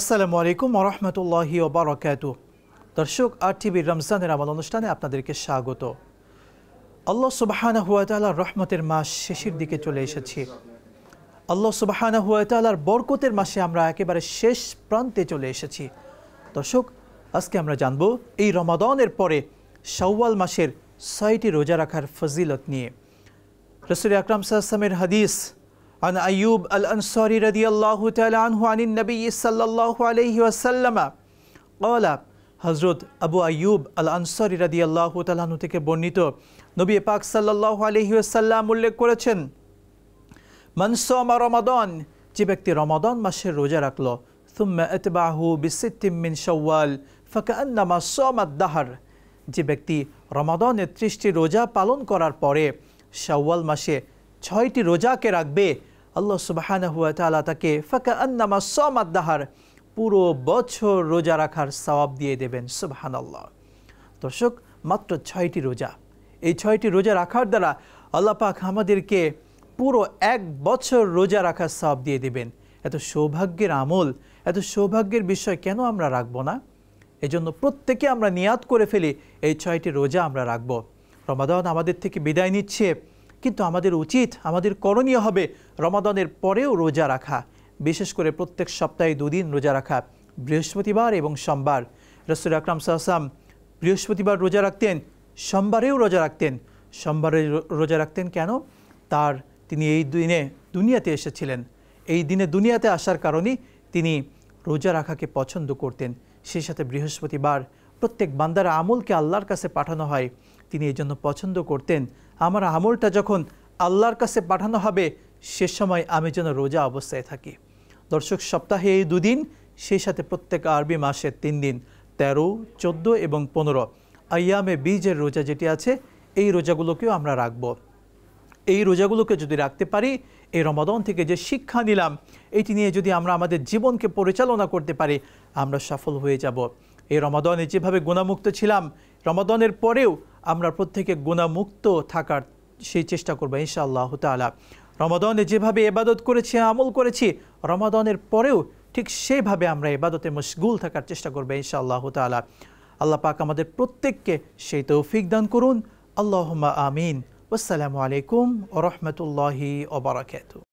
আসসালামু আলাইকুম ওরহমতুল্লাহি বারকাত দর্শক আর টিভির রমজানের আমল অনুষ্ঠানে আপনাদেরকে স্বাগত আল্লাহ সুবাহানা হুয়াতালার রহমতের মাস শেষের দিকে চলে এসেছি আল্লাহ সুবাহানা হুয়াতালার বরকতের মাসে আমরা একেবারে শেষ প্রান্তে চলে এসেছি দর্শক আজকে আমরা জানব এই রমাদনের পরে শাওয়াল মাসের ছয়টি রোজা রাখার ফজিলত নিয়ে রসুল আকরাম সাহসামের হাদিস عن أيوب الأنصاري رضي الله تعالى عنه عن النبي صلى الله عليه وسلم قال حضرت أبو أيوب الأنصاري رضي الله تعالى عنه تكي بونيتو نبي پاك صلى الله عليه وسلم ملے قرچن من صام رمضان جي بكتي رمضان مشهر روجة رقلو ثم اتبعه بست من شوال فكأنما صام الدهر جي بكتي رمضان ترشتي روجة پالون كورار پاري شوال مشهر ছয়টি রোজাকে রাখবে আল্লাহ সুবাহানা হুয়া তালা তাকে ফাঁকা আন্নামা সমাদ্দাহার পুরো বছর রোজা রাখার সবাব দিয়ে দেবেন সুবাহান আল্লাহ দর্শক মাত্র ছয়টি রোজা এই ছয়টি রোজা রাখার দ্বারা আল্লাহ পাক আমাদেরকে পুরো এক বছর রোজা রাখার সওয়াব দিয়ে দেবেন এত সৌভাগ্যের আমল এত সৌভাগ্যের বিষয় কেন আমরা রাখব না এজন্য প্রত্যেকে আমরা নিয়াত করে ফেলি এই ছয়টি রোজা আমরা রাখব রমাদান আমাদের থেকে বিদায় নিচ্ছে কিন্তু আমাদের উচিত আমাদের করণীয় হবে রমাদানের পরেও রোজা রাখা বিশেষ করে প্রত্যেক সপ্তাহে দুদিন রোজা রাখা বৃহস্পতিবার এবং সোমবার রসুল আকরাম সাহসাম বৃহস্পতিবার রোজা রাখতেন সোমবারেও রোজা রাখতেন সোমবারে রোজা রাখতেন কেন তার তিনি এই দিনে দুনিয়াতে এসেছিলেন এই দিনে দুনিয়াতে আসার কারণে তিনি রোজা রাখাকে পছন্দ করতেন সেই সাথে বৃহস্পতিবার প্রত্যেক বান্দার আমলকে আল্লাহর কাছে পাঠানো হয় তিনি এই জন্য পছন্দ করতেন আমার আমলটা যখন আল্লাহর কাছে পাঠানো হবে সে সময় আমি যেন রোজা অবস্থায় থাকি দর্শক সপ্তাহে এই দুদিন সেই সাথে প্রত্যেক আরবি মাসের তিন দিন তেরো চোদ্দো এবং পনেরো আয়ামে বীজের রোজা যেটি আছে এই রোজাগুলোকেও আমরা রাখব এই রোজাগুলোকে যদি রাখতে পারি এই রমাদন থেকে যে শিক্ষা নিলাম এটি নিয়ে যদি আমরা আমাদের জীবনকে পরিচালনা করতে পারি আমরা সফল হয়ে যাব এই রমাদনে যেভাবে গুণামুক্ত ছিলাম রমাদনের পরেও আমরা প্রত্যেকে গুণামুক্ত থাকার সেই চেষ্টা করবো আল্লাহ তালা রমাদনে যেভাবে এবাদত করেছি আমল করেছি রমাদনের পরেও ঠিক সেইভাবে আমরা এবাদতে মশগুল থাকার চেষ্টা করবো আল্লাহ তালা আল্লাহ পাক আমাদের প্রত্যেককে সেই তৌফিক দান করুন আল্লাহমা আমিন আসসালামু আলাইকুম ও রহমতুল্লাহি ওবরাকাতু